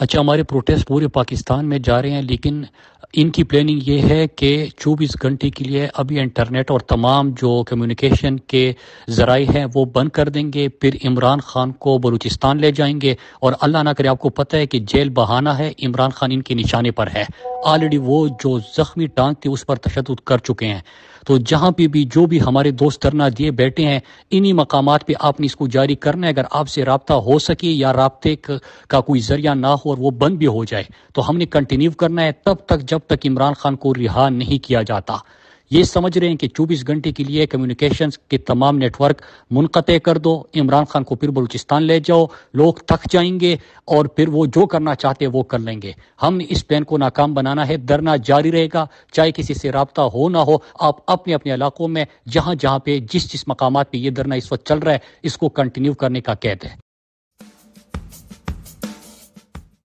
अच्छा हमारे प्रोटेस्ट पूरे पाकिस्तान में जा रहे हैं लेकिन इनकी प्लानिंग ये है कि चौबीस घंटे के लिए अभी इंटरनेट और तमाम जो कम्युनिकेशन के जराए हैं वो बंद कर देंगे फिर इमरान खान को बलूचिस्तान ले जाएंगे और अल्लाह ना करे आपको पता है कि जेल बहाना है इमरान खान इनके निशाने पर है ऑलरेडी वो जो जख्मी टांग थी उस पर तशद कर चुके हैं तो जहां पे भी जो भी हमारे दोस्त धरना दिए बैठे हैं इन्हीं मकाम पे आपने इसको जारी करना है अगर आपसे रबता हो सके या रबते का कोई जरिया ना हो और वो बंद भी हो जाए तो हमने कंटिन्यू करना है तब तक जब तक इमरान खान को रिहा नहीं किया जाता ये समझ रहे हैं कि चौबीस घंटे के लिए कम्युनिकेशन के तमाम नेटवर्क मुनक़ कर दो इमरान खान को फिर बलूचिस्तान ले जाओ लोग थक जाएंगे और फिर वो जो करना चाहते हैं वो कर लेंगे हम इस प्लान को नाकाम बनाना है धरना जारी रहेगा चाहे किसी से रबता हो ना हो आप अपने अपने इलाकों में जहाँ जहाँ पे जिस जिस मकाम पे ये धरना इस वक्त चल रहा है इसको कंटिन्यू करने का कैद है